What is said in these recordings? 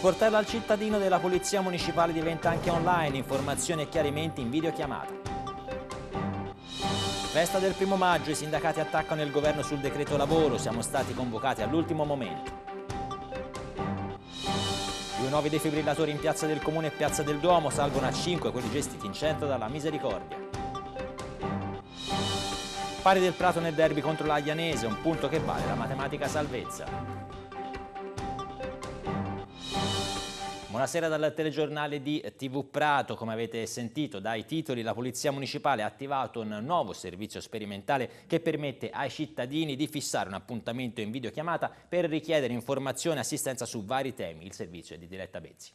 Sportello al cittadino della Polizia Municipale diventa anche online, informazioni e chiarimenti in videochiamata. Festa del primo maggio, i sindacati attaccano il governo sul decreto lavoro, siamo stati convocati all'ultimo momento. Due nuovi defibrillatori in Piazza del Comune e Piazza del Duomo salgono a 5 quelli gestiti in centro dalla Misericordia. Pari del Prato nel derby contro l'Aglianese, un punto che vale la matematica salvezza. Buonasera dal telegiornale di TV Prato. Come avete sentito dai titoli, la Polizia Municipale ha attivato un nuovo servizio sperimentale che permette ai cittadini di fissare un appuntamento in videochiamata per richiedere informazioni e assistenza su vari temi. Il servizio è di Diretta Bezzi.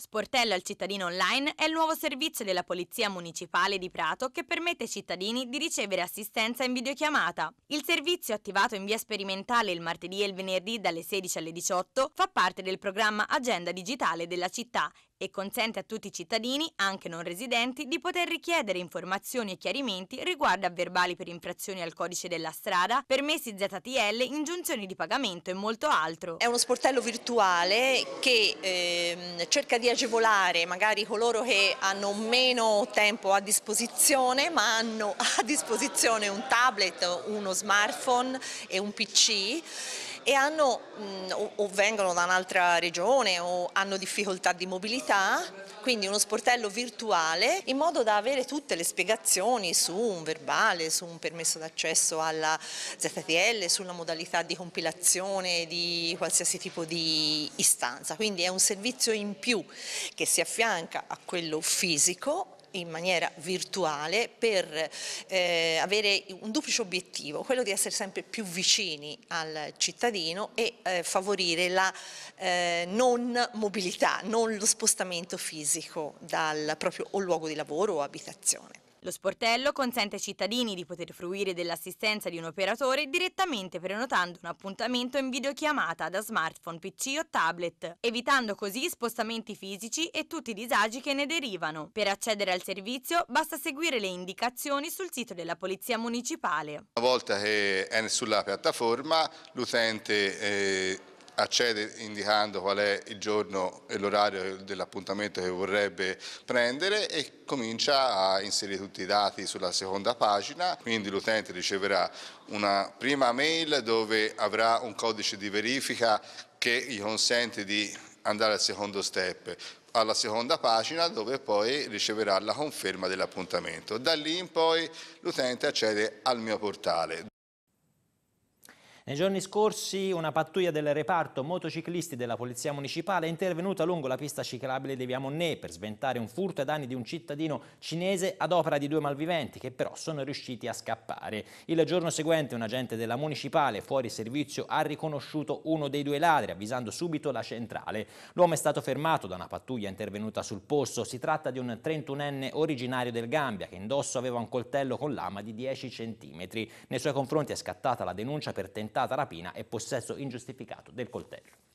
Sportello al cittadino online è il nuovo servizio della Polizia Municipale di Prato che permette ai cittadini di ricevere assistenza in videochiamata. Il servizio, attivato in via sperimentale il martedì e il venerdì dalle 16 alle 18, fa parte del programma Agenda Digitale della città e consente a tutti i cittadini, anche non residenti, di poter richiedere informazioni e chiarimenti riguardo a verbali per infrazioni al codice della strada, permessi ZTL, ingiunzioni di pagamento e molto altro. È uno sportello virtuale che ehm, cerca di agevolare magari coloro che hanno meno tempo a disposizione ma hanno a disposizione un tablet, uno smartphone e un pc e hanno, mh, mm, o, o vengono da un'altra regione o hanno difficoltà di mobilità, quindi uno sportello virtuale in modo da avere tutte le spiegazioni su un verbale, su un permesso d'accesso alla ZTL, sulla modalità di compilazione di qualsiasi tipo di istanza. Quindi è un servizio in più che si affianca a quello fisico in maniera virtuale per eh, avere un duplice obiettivo, quello di essere sempre più vicini al cittadino e eh, favorire la eh, non mobilità, non lo spostamento fisico dal proprio o luogo di lavoro o abitazione. Lo sportello consente ai cittadini di poter fruire dell'assistenza di un operatore direttamente prenotando un appuntamento in videochiamata da smartphone, PC o tablet, evitando così spostamenti fisici e tutti i disagi che ne derivano. Per accedere al servizio basta seguire le indicazioni sul sito della Polizia Municipale. Una volta che è sulla piattaforma l'utente eh, accede indicando qual è il giorno e l'orario dell'appuntamento che vorrebbe prendere e comincia a inserire tutti i dati sulla seconda pagina, quindi l'utente riceverà una prima mail dove avrà un codice di verifica che gli consente di andare al secondo step, alla seconda pagina dove poi riceverà la conferma dell'appuntamento. Da lì in poi l'utente accede al mio portale. Nei giorni scorsi una pattuglia del reparto motociclisti della Polizia Municipale è intervenuta lungo la pista ciclabile di Via Monnet per sventare un furto ai danni di un cittadino cinese ad opera di due malviventi che però sono riusciti a scappare. Il giorno seguente un agente della Municipale fuori servizio ha riconosciuto uno dei due ladri avvisando subito la centrale. L'uomo è stato fermato da una pattuglia intervenuta sul posto. Si tratta di un 31enne originario del Gambia che indosso aveva un coltello con lama di 10 cm. Nei suoi confronti è scattata la denuncia per tentativo intentata rapina e possesso ingiustificato del coltello.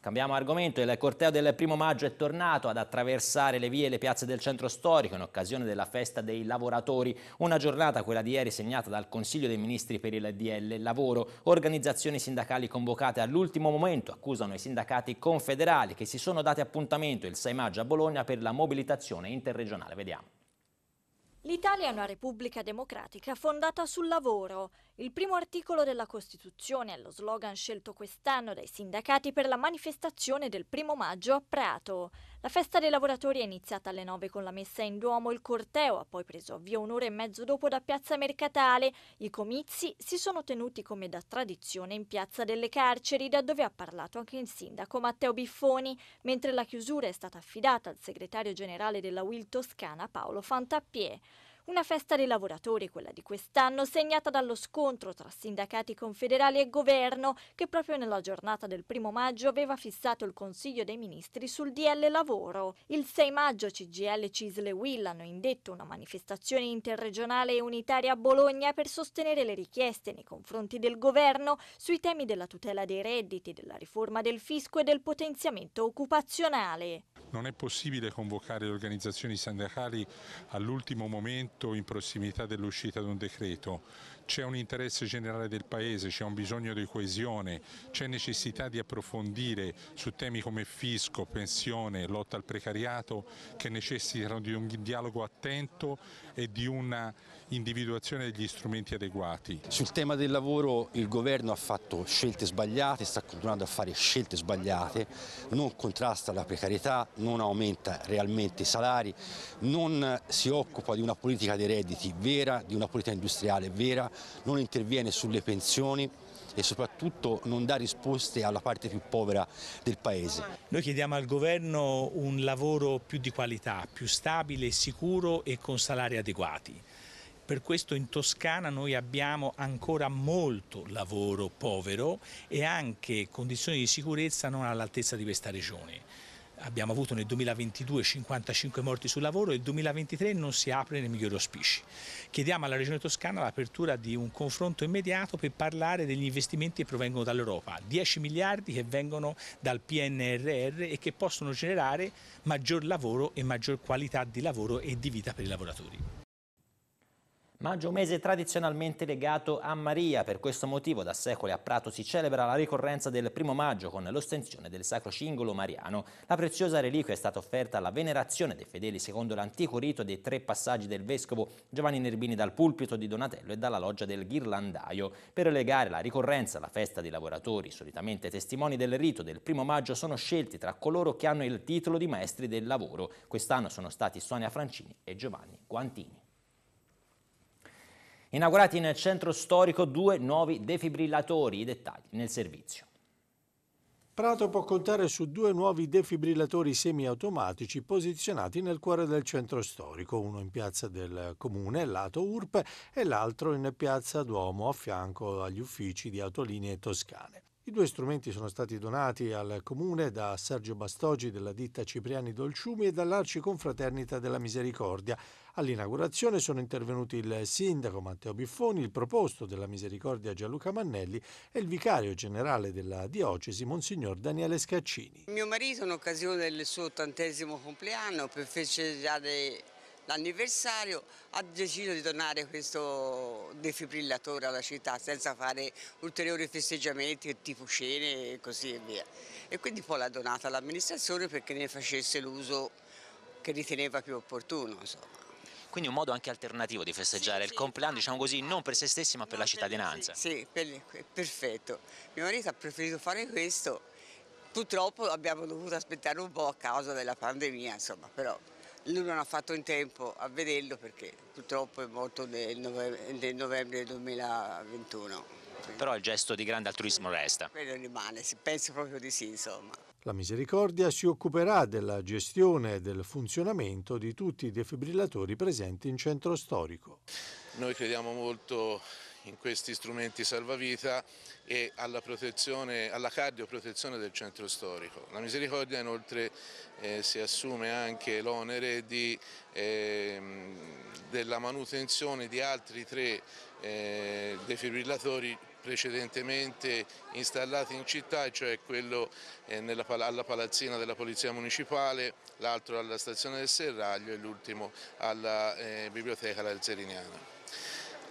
Cambiamo argomento, il corteo del primo maggio è tornato ad attraversare le vie e le piazze del centro storico in occasione della festa dei lavoratori, una giornata quella di ieri segnata dal Consiglio dei Ministri per il DL Lavoro. Organizzazioni sindacali convocate all'ultimo momento accusano i sindacati confederali che si sono dati appuntamento il 6 maggio a Bologna per la mobilitazione interregionale. Vediamo. L'Italia è una repubblica democratica fondata sul lavoro. Il primo articolo della Costituzione è lo slogan scelto quest'anno dai sindacati per la manifestazione del primo maggio a Prato. La festa dei lavoratori è iniziata alle 9 con la messa in Duomo, il corteo ha poi preso avvio un'ora e mezzo dopo da Piazza Mercatale. I comizi si sono tenuti come da tradizione in Piazza delle Carceri, da dove ha parlato anche il sindaco Matteo Biffoni, mentre la chiusura è stata affidata al segretario generale della Will Toscana Paolo Fantappie. Una festa dei lavoratori, quella di quest'anno, segnata dallo scontro tra sindacati confederali e governo, che proprio nella giornata del primo maggio aveva fissato il Consiglio dei Ministri sul DL Lavoro. Il 6 maggio CGL Cisle Will hanno indetto una manifestazione interregionale e unitaria a Bologna per sostenere le richieste nei confronti del governo sui temi della tutela dei redditi, della riforma del fisco e del potenziamento occupazionale. Non è possibile convocare le organizzazioni sindacali all'ultimo momento fatto in prossimità dell'uscita di un decreto c'è un interesse generale del Paese, c'è un bisogno di coesione, c'è necessità di approfondire su temi come fisco, pensione, lotta al precariato che necessitano di un dialogo attento e di una individuazione degli strumenti adeguati. Sul tema del lavoro il governo ha fatto scelte sbagliate, sta continuando a fare scelte sbagliate, non contrasta la precarietà, non aumenta realmente i salari, non si occupa di una politica dei redditi vera, di una politica industriale vera, non interviene sulle pensioni e soprattutto non dà risposte alla parte più povera del Paese. Noi chiediamo al Governo un lavoro più di qualità, più stabile, sicuro e con salari adeguati. Per questo in Toscana noi abbiamo ancora molto lavoro povero e anche condizioni di sicurezza non all'altezza di questa regione abbiamo avuto nel 2022 55 morti sul lavoro e il 2023 non si apre nei migliori auspici. Chiediamo alla Regione Toscana l'apertura di un confronto immediato per parlare degli investimenti che provengono dall'Europa, 10 miliardi che vengono dal PNRR e che possono generare maggior lavoro e maggior qualità di lavoro e di vita per i lavoratori. Maggio mese tradizionalmente legato a Maria, per questo motivo da secoli a Prato si celebra la ricorrenza del primo maggio con l'ostensione del sacro cingolo mariano. La preziosa reliquia è stata offerta alla venerazione dei fedeli secondo l'antico rito dei tre passaggi del vescovo Giovanni Nerbini dal pulpito di Donatello e dalla loggia del Ghirlandaio. Per legare la ricorrenza alla festa dei lavoratori, solitamente testimoni del rito del primo maggio sono scelti tra coloro che hanno il titolo di maestri del lavoro. Quest'anno sono stati Sonia Francini e Giovanni Guantini. Inaugurati nel centro storico due nuovi defibrillatori, i dettagli nel servizio. Prato può contare su due nuovi defibrillatori semiautomatici posizionati nel cuore del centro storico, uno in piazza del comune, lato URP, e l'altro in piazza Duomo, a fianco agli uffici di autolinee toscane. I due strumenti sono stati donati al comune da Sergio Bastogi della ditta Cipriani Dolciumi e dall'Arci Confraternita della Misericordia All'inaugurazione sono intervenuti il sindaco Matteo Biffoni, il proposto della Misericordia Gianluca Mannelli e il vicario generale della diocesi Monsignor Daniele Scaccini. Mio marito in occasione del suo ottantesimo compleanno per festeggiare l'anniversario ha deciso di donare questo defibrillatore alla città senza fare ulteriori festeggiamenti tipo scene e così via e quindi poi l'ha donata all'amministrazione perché ne facesse l'uso che riteneva più opportuno insomma quindi un modo anche alternativo di festeggiare sì, il sì. compleanno, diciamo così, ah, non per se stessi ma per la cittadinanza. Sì, sì perfetto. Mio marito ha preferito fare questo, purtroppo abbiamo dovuto aspettare un po' a causa della pandemia, insomma, però lui non ha fatto in tempo a vederlo perché purtroppo è morto nel novembre, 2021. Però il gesto di grande altruismo resta. Quello rimane, penso proprio di sì, insomma. La misericordia si occuperà della gestione e del funzionamento di tutti i defibrillatori presenti in centro storico. Noi crediamo molto in questi strumenti salvavita e alla, protezione, alla cardioprotezione del centro storico. La misericordia inoltre eh, si assume anche l'onere eh, della manutenzione di altri tre eh, defibrillatori precedentemente installati in città, cioè quello eh, nella, alla palazzina della Polizia Municipale, l'altro alla stazione del Serraglio e l'ultimo alla eh, biblioteca l'Alzeriniana.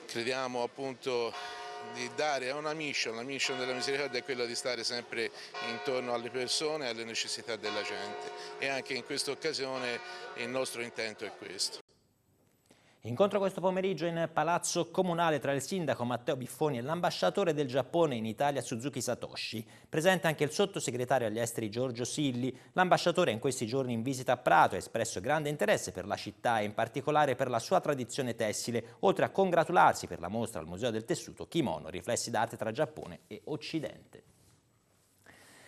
Crediamo appunto di dare a una mission, la mission della misericordia è quella di stare sempre intorno alle persone e alle necessità della gente e anche in questa occasione il nostro intento è questo. Incontro questo pomeriggio in Palazzo Comunale tra il sindaco Matteo Biffoni e l'ambasciatore del Giappone in Italia Suzuki Satoshi. Presente anche il sottosegretario agli esteri Giorgio Silli. L'ambasciatore in questi giorni in visita a Prato ha espresso grande interesse per la città e in particolare per la sua tradizione tessile, oltre a congratularsi per la mostra al Museo del Tessuto Kimono, riflessi d'arte tra Giappone e Occidente.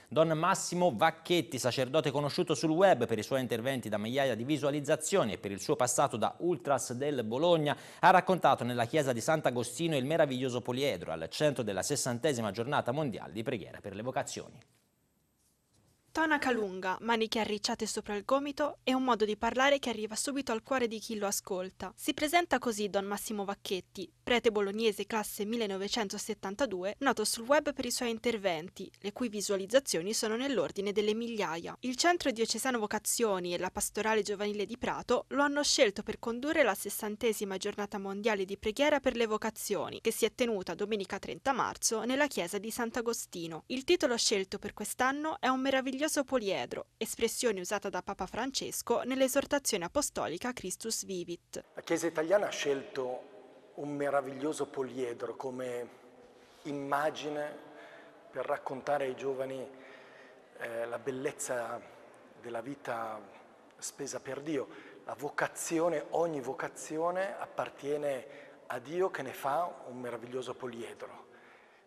Don Massimo Vacchetti, sacerdote conosciuto sul web per i suoi interventi da migliaia di visualizzazioni e per il suo passato da ultras del Bologna, ha raccontato nella chiesa di Sant'Agostino il meraviglioso poliedro al centro della sessantesima giornata mondiale di preghiera per le vocazioni. Tonaca lunga, maniche arricciate sopra il gomito e un modo di parlare che arriva subito al cuore di chi lo ascolta. Si presenta così Don Massimo Vacchetti, prete bolognese classe 1972, noto sul web per i suoi interventi, le cui visualizzazioni sono nell'ordine delle migliaia. Il Centro Diocesano Vocazioni e la Pastorale Giovanile di Prato lo hanno scelto per condurre la sessantesima giornata mondiale di preghiera per le vocazioni, che si è tenuta domenica 30 marzo nella chiesa di Sant'Agostino. Il titolo scelto per quest'anno è un meraviglioso glorioso poliedro, espressione usata da Papa Francesco nell'esortazione apostolica Christus Vivit. La Chiesa italiana ha scelto un meraviglioso poliedro come immagine per raccontare ai giovani eh, la bellezza della vita spesa per Dio. La vocazione, ogni vocazione appartiene a Dio che ne fa un meraviglioso poliedro,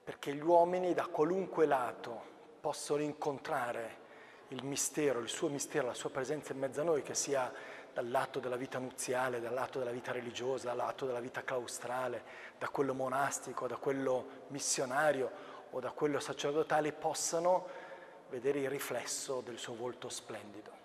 perché gli uomini da qualunque lato possono incontrare il mistero, il suo mistero, la sua presenza in mezzo a noi, che sia dall'atto della vita nuziale, dall'atto della vita religiosa, dall'atto della vita claustrale, da quello monastico, da quello missionario o da quello sacerdotale, possano vedere il riflesso del suo volto splendido.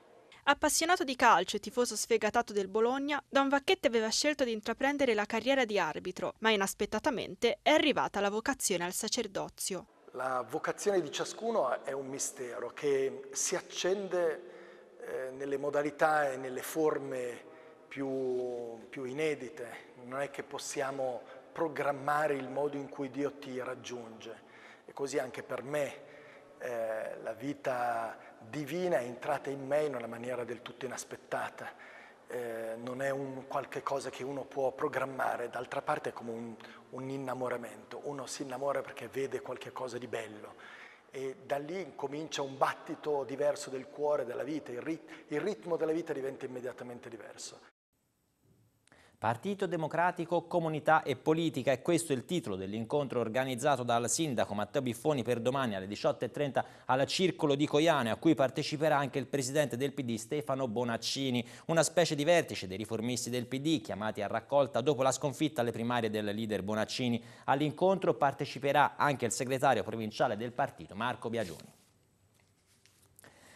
Appassionato di calcio e tifoso sfegatato del Bologna, Don Vacchetti aveva scelto di intraprendere la carriera di arbitro, ma inaspettatamente è arrivata la vocazione al sacerdozio. La vocazione di ciascuno è un mistero che si accende eh, nelle modalità e nelle forme più, più inedite. Non è che possiamo programmare il modo in cui Dio ti raggiunge. E così anche per me eh, la vita divina è entrata in me in una maniera del tutto inaspettata eh, non è un qualche cosa che uno può programmare, d'altra parte è come un, un innamoramento, uno si innamora perché vede qualcosa di bello e da lì comincia un battito diverso del cuore, della vita, il, rit- il ritmo della vita diventa immediatamente diverso. Partito Democratico, Comunità e Politica E questo è il titolo dell'incontro organizzato dal sindaco Matteo Biffoni per domani alle 18.30 al Circolo di Coiano a cui parteciperà anche il presidente del PD Stefano Bonaccini, una specie di vertice dei riformisti del PD chiamati a raccolta dopo la sconfitta alle primarie del leader Bonaccini. All'incontro parteciperà anche il segretario provinciale del partito Marco Biagioni.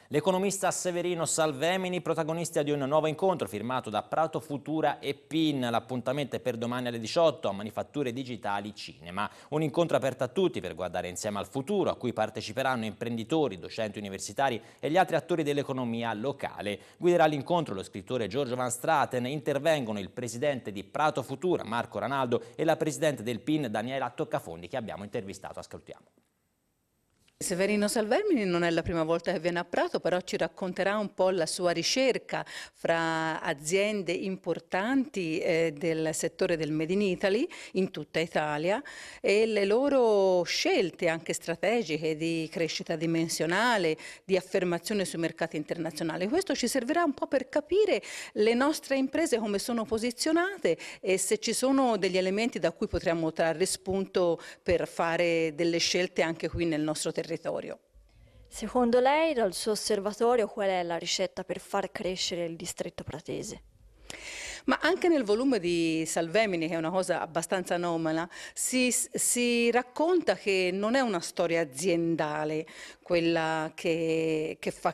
L'economista Severino Salvemini, protagonista di un nuovo incontro firmato da Prato Futura e PIN, l'appuntamento è per domani alle 18 a Manifatture Digitali Cinema. Un incontro aperto a tutti per guardare insieme al futuro, a cui parteciperanno imprenditori, docenti universitari e gli altri attori dell'economia locale. Guiderà l'incontro lo scrittore Giorgio Van Straten, intervengono il presidente di Prato Futura Marco Ranaldo e la presidente del PIN Daniela Toccafondi che abbiamo intervistato. Ascoltiamo. Severino Salvermini non è la prima volta che viene a Prato, però ci racconterà un po' la sua ricerca fra aziende importanti eh, del settore del Made in Italy in tutta Italia e le loro scelte anche strategiche di crescita dimensionale, di affermazione sui mercati internazionali. Questo ci servirà un po' per capire le nostre imprese come sono posizionate e se ci sono degli elementi da cui potremmo trarre spunto per fare delle scelte anche qui nel nostro territorio territorio. Secondo lei, dal suo osservatorio, qual è la ricetta per far crescere il distretto pratese? Ma anche nel volume di Salvemini, che è una cosa abbastanza anomala, si, si racconta che non è una storia aziendale quella che, che fa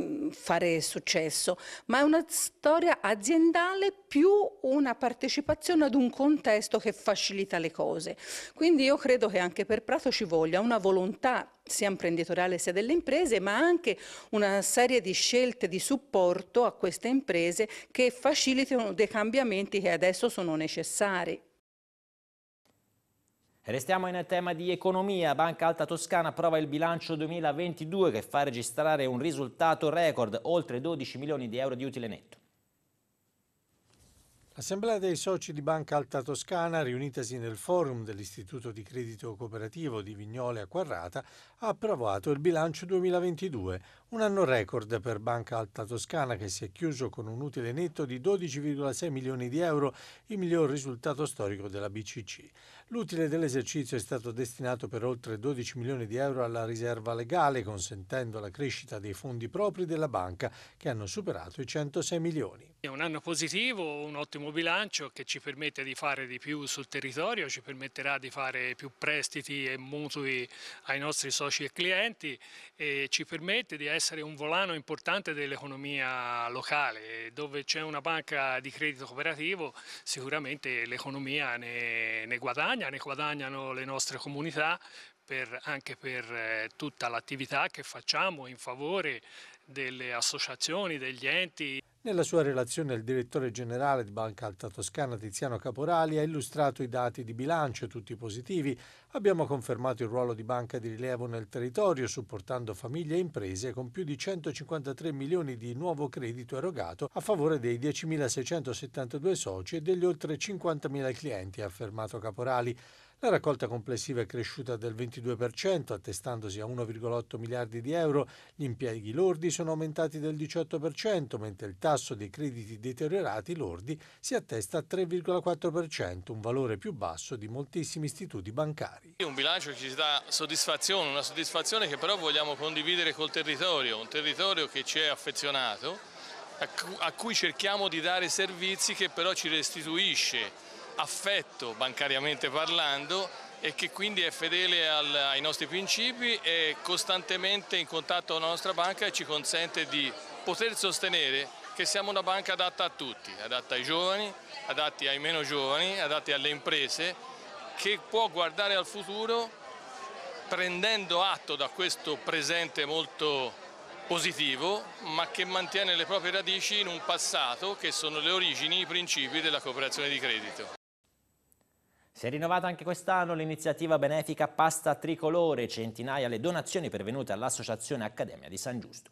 Mm, fare successo, ma è una storia aziendale più una partecipazione ad un contesto che facilita le cose. Quindi io credo che anche per Prato ci voglia una volontà sia imprenditoriale sia delle imprese, ma anche una serie di scelte di supporto a queste imprese che facilitano dei cambiamenti che adesso sono necessari. Restiamo in tema di economia. Banca Alta Toscana approva il bilancio 2022 che fa registrare un risultato record, oltre 12 milioni di euro di utile netto. L'Assemblea dei soci di Banca Alta Toscana, riunitasi nel forum dell'Istituto di Credito Cooperativo di Vignole a Quarrata, ha approvato il bilancio 2022, un anno record per Banca Alta Toscana che si è chiuso con un utile netto di 12,6 milioni di euro, il miglior risultato storico della BCC. L'utile dell'esercizio è stato destinato per oltre 12 milioni di euro alla riserva legale, consentendo la crescita dei fondi propri della banca che hanno superato i 106 milioni. È un anno positivo, un ottimo ottimo bilancio che ci permette di fare di più sul territorio, ci permetterà di fare più prestiti e mutui ai nostri soci e clienti e ci permette di essere un volano importante dell'economia locale. Dove c'è una banca di credito cooperativo sicuramente l'economia ne, ne guadagna, ne guadagnano le nostre comunità per, anche per eh, tutta l'attività che facciamo in favore delle associazioni, degli enti. Nella sua relazione il direttore generale di Banca Alta Toscana Tiziano Caporali ha illustrato i dati di bilancio, tutti positivi. Abbiamo confermato il ruolo di banca di rilievo nel territorio, supportando famiglie e imprese con più di 153 milioni di nuovo credito erogato a favore dei 10.672 soci e degli oltre 50.000 clienti, ha affermato Caporali. La raccolta complessiva è cresciuta del 22%, attestandosi a 1,8 miliardi di euro, gli impieghi lordi sono aumentati del 18%, mentre il tasso dei crediti deteriorati lordi si attesta a 3,4%, un valore più basso di moltissimi istituti bancari. Un bilancio che ci dà soddisfazione, una soddisfazione che però vogliamo condividere col territorio, un territorio che ci è affezionato, a cui cerchiamo di dare servizi che però ci restituisce affetto bancariamente parlando e che quindi è fedele al, ai nostri principi e costantemente in contatto con la nostra banca e ci consente di poter sostenere che siamo una banca adatta a tutti, adatta ai giovani, adatti ai meno giovani, adatti alle imprese, che può guardare al futuro prendendo atto da questo presente molto positivo, ma che mantiene le proprie radici in un passato che sono le origini, i principi della cooperazione di credito. Si è rinnovata anche quest'anno l'iniziativa benefica Pasta Tricolore, centinaia le donazioni pervenute all'Associazione Accademia di San Giusto.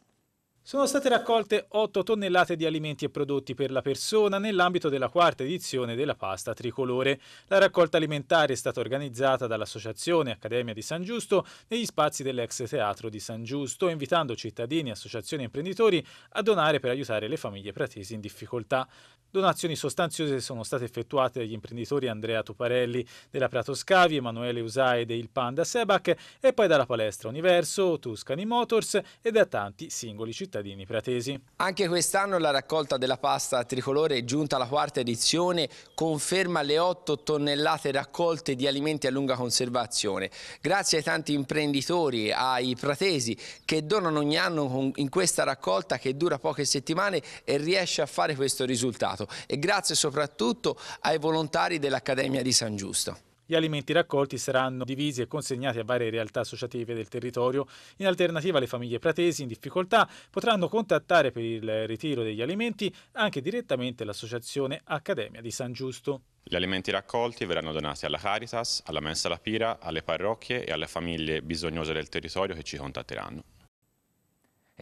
Sono state raccolte 8 tonnellate di alimenti e prodotti per la persona nell'ambito della quarta edizione della pasta tricolore. La raccolta alimentare è stata organizzata dall'Associazione Accademia di San Giusto negli spazi dell'ex teatro di San Giusto, invitando cittadini, associazioni e imprenditori a donare per aiutare le famiglie pratesi in difficoltà. Donazioni sostanziose sono state effettuate dagli imprenditori Andrea Tuparelli della Prato Scavi, Emanuele Usaide, del Panda Sebac e poi dalla Palestra Universo, Tuscany Motors e da tanti singoli cittadini cittadini pratesi. Anche quest'anno la raccolta della pasta tricolore è giunta alla quarta edizione, conferma le 8 tonnellate raccolte di alimenti a lunga conservazione. Grazie ai tanti imprenditori, ai pratesi che donano ogni anno in questa raccolta che dura poche settimane e riesce a fare questo risultato. E grazie soprattutto ai volontari dell'Accademia di San Giusto. Gli alimenti raccolti saranno divisi e consegnati a varie realtà associative del territorio. In alternativa le famiglie pratesi in difficoltà potranno contattare per il ritiro degli alimenti anche direttamente l'associazione Accademia di San Giusto. Gli alimenti raccolti verranno donati alla Caritas, alla Mensa La Pira, alle parrocchie e alle famiglie bisognose del territorio che ci contatteranno.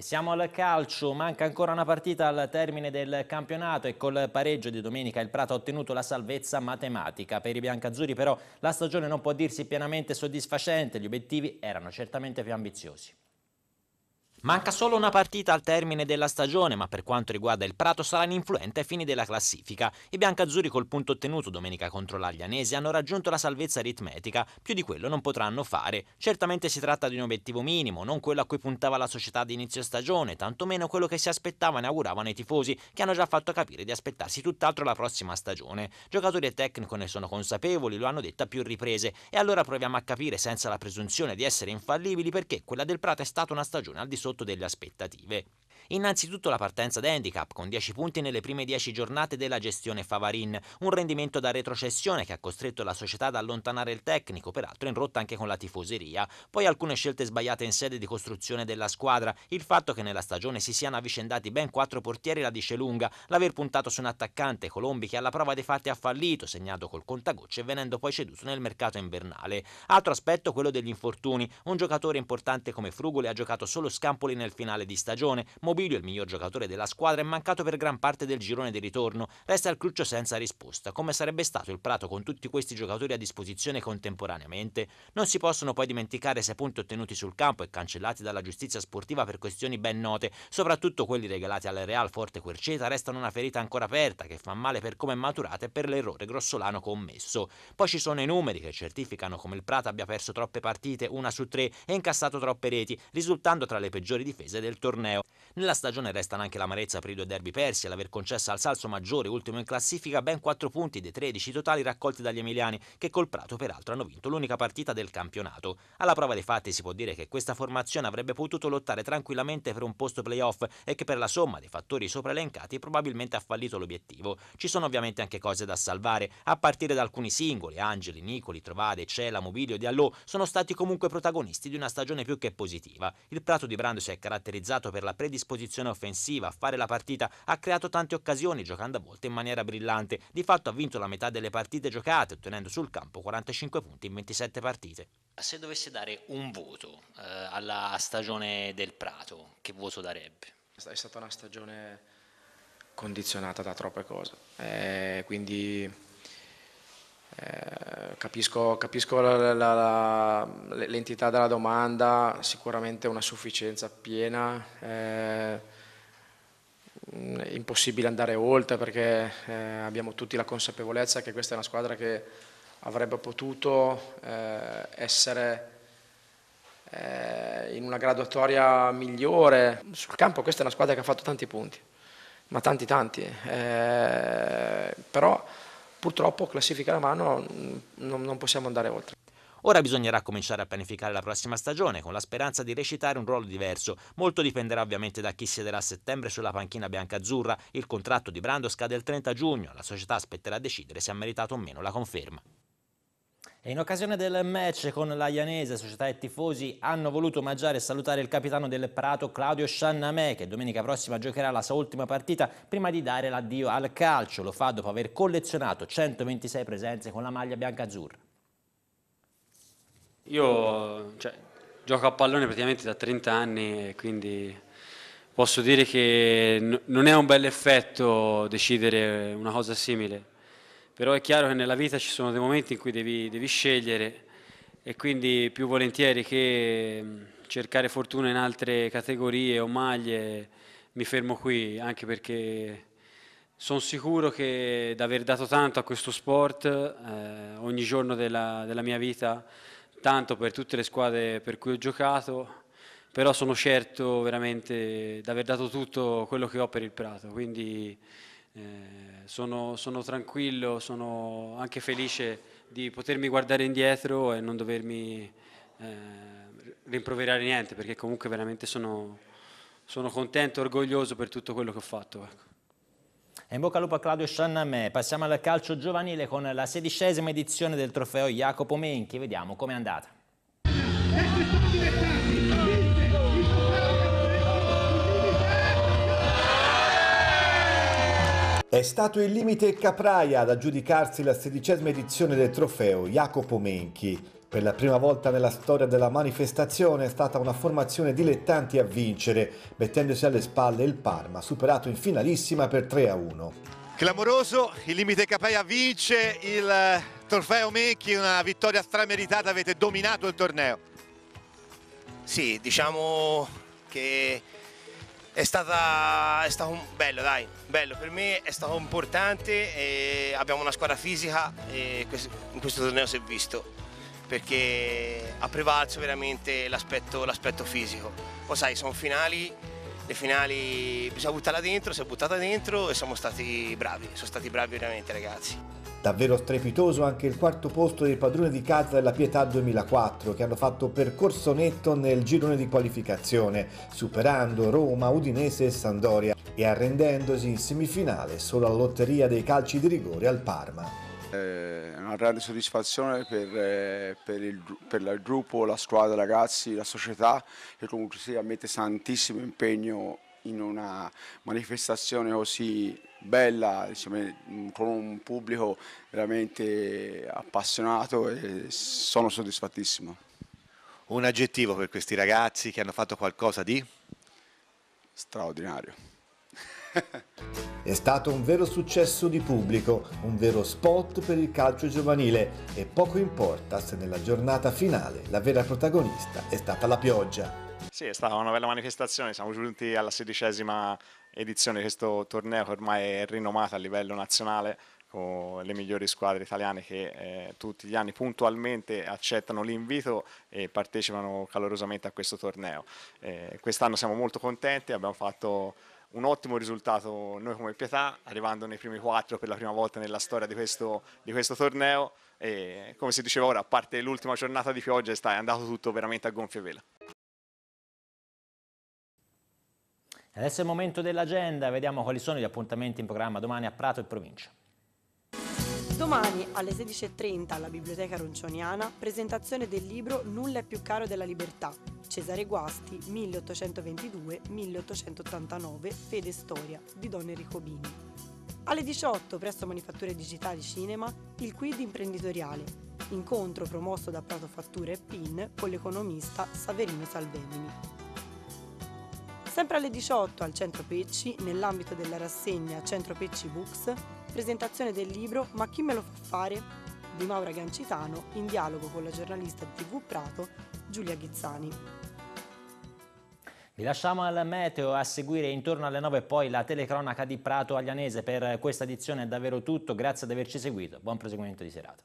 E siamo al calcio, manca ancora una partita al termine del campionato e col pareggio di domenica il Prato ha ottenuto la salvezza matematica. Per i biancazzurri però la stagione non può dirsi pienamente soddisfacente, gli obiettivi erano certamente più ambiziosi. Manca solo una partita al termine della stagione, ma per quanto riguarda il Prato sarà ininfluente ai fini della classifica. I biancazzurri col punto ottenuto domenica contro l'Aglianese hanno raggiunto la salvezza aritmetica, più di quello non potranno fare. Certamente si tratta di un obiettivo minimo, non quello a cui puntava la società di inizio stagione, tantomeno quello che si aspettavano e auguravano i tifosi, che hanno già fatto capire di aspettarsi tutt'altro la prossima stagione. Giocatori e tecnico ne sono consapevoli, lo hanno detto a più riprese, e allora proviamo a capire senza la presunzione di essere infallibili perché quella del Prato è stata una stagione al di sotto sotto delle aspettative. Innanzitutto la partenza da handicap, con 10 punti nelle prime 10 giornate della gestione Favarin, un rendimento da retrocessione che ha costretto la società ad allontanare il tecnico, peraltro in rotta anche con la tifoseria, poi alcune scelte sbagliate in sede di costruzione della squadra, il fatto che nella stagione si siano avvicendati ben 4 portieri la dice lunga, l'aver puntato su un attaccante Colombi che alla prova dei fatti ha fallito, segnato col contagocce e venendo poi ceduto nel mercato invernale. Altro aspetto quello degli infortuni, un giocatore importante come Frugoli ha giocato solo scampoli nel finale di stagione, mobilitato Mobilio, il miglior giocatore della squadra, è mancato per gran parte del girone di ritorno, resta il Cruccio senza risposta. Come sarebbe stato il Prato con tutti questi giocatori a disposizione contemporaneamente? Non si possono poi dimenticare se punti ottenuti sul campo e cancellati dalla giustizia sportiva per questioni ben note, soprattutto quelli regalati al Real Forte Querceta, restano una ferita ancora aperta che fa male per come è maturata e per l'errore grossolano commesso. Poi ci sono i numeri che certificano come il Prato abbia perso troppe partite, una su tre, e incassato troppe reti, risultando tra le peggiori difese del torneo. Nella nella stagione restano anche l'amarezza per i due derby persi e l'aver concesso al Salso Maggiore, ultimo in classifica, ben 4 punti dei 13 totali raccolti dagli emiliani, che col Prato peraltro hanno vinto l'unica partita del campionato. Alla prova dei fatti si può dire che questa formazione avrebbe potuto lottare tranquillamente per un posto playoff e che per la somma dei fattori sopra elencati probabilmente ha fallito l'obiettivo. Ci sono ovviamente anche cose da salvare, a partire da alcuni singoli, Angeli, Nicoli, Trovade, Cela, Mobilio e Diallo sono stati comunque protagonisti di una stagione più che positiva. Il Prato di Brando si è caratterizzato per la predisposizione posizione offensiva, a fare la partita, ha creato tante occasioni, giocando a volte in maniera brillante. Di fatto ha vinto la metà delle partite giocate, ottenendo sul campo 45 punti in 27 partite. Se dovesse dare un voto eh, alla stagione del Prato, che voto darebbe? È stata una stagione condizionata da troppe cose, eh, quindi eh, capisco, capisco l'entità della domanda, sicuramente una sufficienza piena, eh, impossibile andare oltre perché eh, abbiamo tutti la consapevolezza che questa è una squadra che avrebbe potuto eh, essere eh, in una graduatoria migliore. Sul campo questa è una squadra che ha fatto tanti punti, ma tanti tanti. Eh, però purtroppo classifica alla mano non, non possiamo andare oltre. Ora bisognerà cominciare a pianificare la prossima stagione con la speranza di recitare un ruolo diverso. Molto dipenderà ovviamente da chi siederà a settembre sulla panchina bianca-azzurra. Il contratto di Brando scade il 30 giugno. La società aspetterà a decidere se ha meritato o meno la conferma. E in occasione del match con la Ianese, società e tifosi hanno voluto omaggiare e salutare il capitano del Prato Claudio Sciannamè che domenica prossima giocherà la sua ultima partita prima di dare l'addio al calcio. Lo fa dopo aver collezionato 126 presenze con la maglia bianca-azzurra. Io cioè, gioco a pallone praticamente da 30 anni quindi posso dire che non è un bel effetto decidere una cosa simile però è chiaro che nella vita ci sono dei momenti in cui devi, devi scegliere e quindi più volentieri che mm, cercare fortuna in altre categorie o maglie mi fermo qui, anche perché sono sicuro che d'aver dato tanto a questo sport eh, ogni giorno della, della mia vita, tanto per tutte le squadre per cui ho giocato, però sono certo veramente di aver dato tutto quello che ho per il Prato, quindi eh, sono, sono, tranquillo, sono anche felice di potermi guardare indietro e non dovermi eh, rimproverare niente, perché comunque veramente sono, sono contento, orgoglioso per tutto quello che ho fatto. Ecco. E in bocca al lupo a Claudio Sciannamè. Passiamo al calcio giovanile con la sedicesima edizione del trofeo Jacopo Menchi. Vediamo com'è andata. È stato il limite Capraia ad aggiudicarsi la sedicesima edizione del trofeo Jacopo Menchi. Per la prima volta nella storia della manifestazione è stata una formazione dilettanti a vincere, mettendosi alle spalle il Parma, superato in finalissima per 3 a 1. Clamoroso, il limite Capraia vince il eh, trofeo Menchi, una vittoria strameritata, avete dominato il torneo. Sì, diciamo che è, stata, è stato bello, dai, bello. Per me è stato importante, abbiamo una squadra fisica e in questo torneo si è visto, perché ha prevalso veramente l'aspetto fisico. Poi sai, sono finali, le finali bisogna buttarla dentro, si è buttata dentro e siamo stati bravi, sono stati bravi veramente ragazzi. Davvero strepitoso anche il quarto posto dei padroni di casa della Pietà 2004 che hanno fatto percorso netto nel girone di qualificazione, superando Roma, Udinese e Sandoria e arrendendosi in semifinale solo alla lotteria dei calci di rigore al Parma. Eh, è una grande soddisfazione per, eh, per, il, per, il, gruppo, la squadra, i ragazzi, la società che comunque sia mette tantissimo impegno in una manifestazione così bella, diciamo, con un pubblico veramente appassionato e sono soddisfattissimo. Un aggettivo per questi ragazzi che hanno fatto qualcosa di? Straordinario. È stato un vero successo di pubblico, un vero spot per il calcio giovanile e poco importa se nella giornata finale la vera protagonista è stata la pioggia. Sì, è stata una bella manifestazione, siamo giunti alla sedicesima edizione di questo torneo che ormai è rinomato a livello nazionale con le migliori squadre italiane che eh, tutti gli anni puntualmente accettano l'invito e partecipano calorosamente a questo torneo. Eh, Quest'anno siamo molto contenti, abbiamo fatto un ottimo risultato noi come Pietà, arrivando nei primi quattro per la prima volta nella storia di questo, di questo torneo e come si diceva ora, a parte l'ultima giornata di pioggia, è andato tutto veramente a gonfie vele. Adesso è il momento dell'agenda, vediamo quali sono gli appuntamenti in programma domani a Prato e provincia. Domani alle 16.30 alla Biblioteca Roncioniana presentazione del libro Nulla è più caro della libertà, Cesare Guasti 1822-1889, Fede e Storia di Don Enrico Bini. Alle 18 presso Manifatture Digitali Cinema il quid imprenditoriale, incontro promosso da Prato Fatture e PIN con l'economista Saverino Salvemini. Sempre alle 18 al Centro Pecci, nell'ambito della rassegna Centro Pecci Books, presentazione del libro Ma chi me lo fa fare? di Maura Gancitano in dialogo con la giornalista TV Prato Giulia Ghizzani. Vi lasciamo al meteo a seguire intorno alle 9 poi la telecronaca di Prato Aglianese. Per questa edizione è davvero tutto, grazie di averci seguito, buon proseguimento di serata.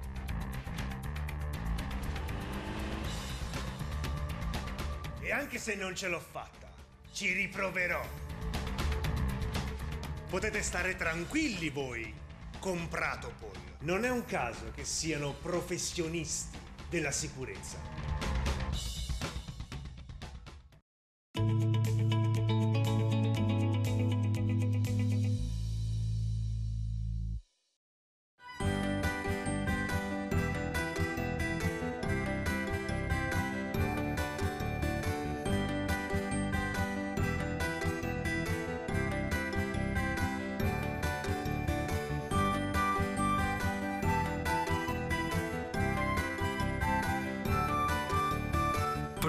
E anche se non ce l'ho fatta, ci riproverò. Potete stare tranquilli voi, compratopol. Non è un caso che siano professionisti della sicurezza.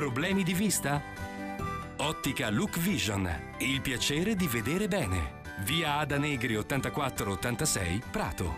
Problemi di vista? Ottica Look Vision. Il piacere di vedere bene. Via Ada Negri 8486, Prato.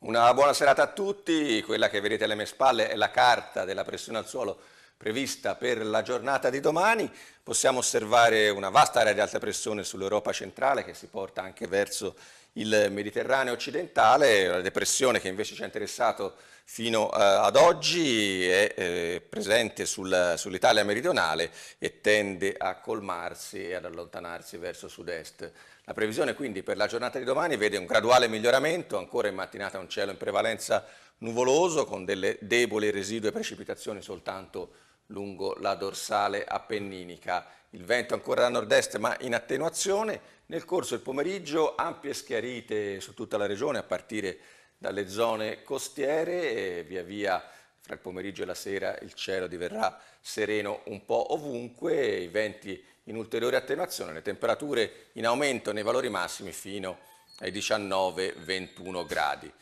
Una buona serata a tutti, quella che vedete alle mie spalle è la carta della pressione al suolo prevista per la giornata di domani. Possiamo osservare una vasta area di alta pressione sull'Europa centrale che si porta anche verso il Mediterraneo occidentale, la depressione che invece ci ha interessato fino eh, ad oggi è eh, presente sul, sull'Italia meridionale e tende a colmarsi e ad allontanarsi verso sud-est. La previsione quindi per la giornata di domani vede un graduale miglioramento, ancora in mattinata un cielo in prevalenza nuvoloso con delle deboli residue precipitazioni soltanto lungo la dorsale appenninica. Il vento ancora a nord-est ma in attenuazione. Nel corso del pomeriggio ampie schiarite su tutta la regione a partire dalle zone costiere e via via fra il pomeriggio e la sera il cielo diverrà sereno un po' ovunque, i venti in ulteriore attenuazione, le temperature in aumento nei valori massimi fino ai 19-21 gradi.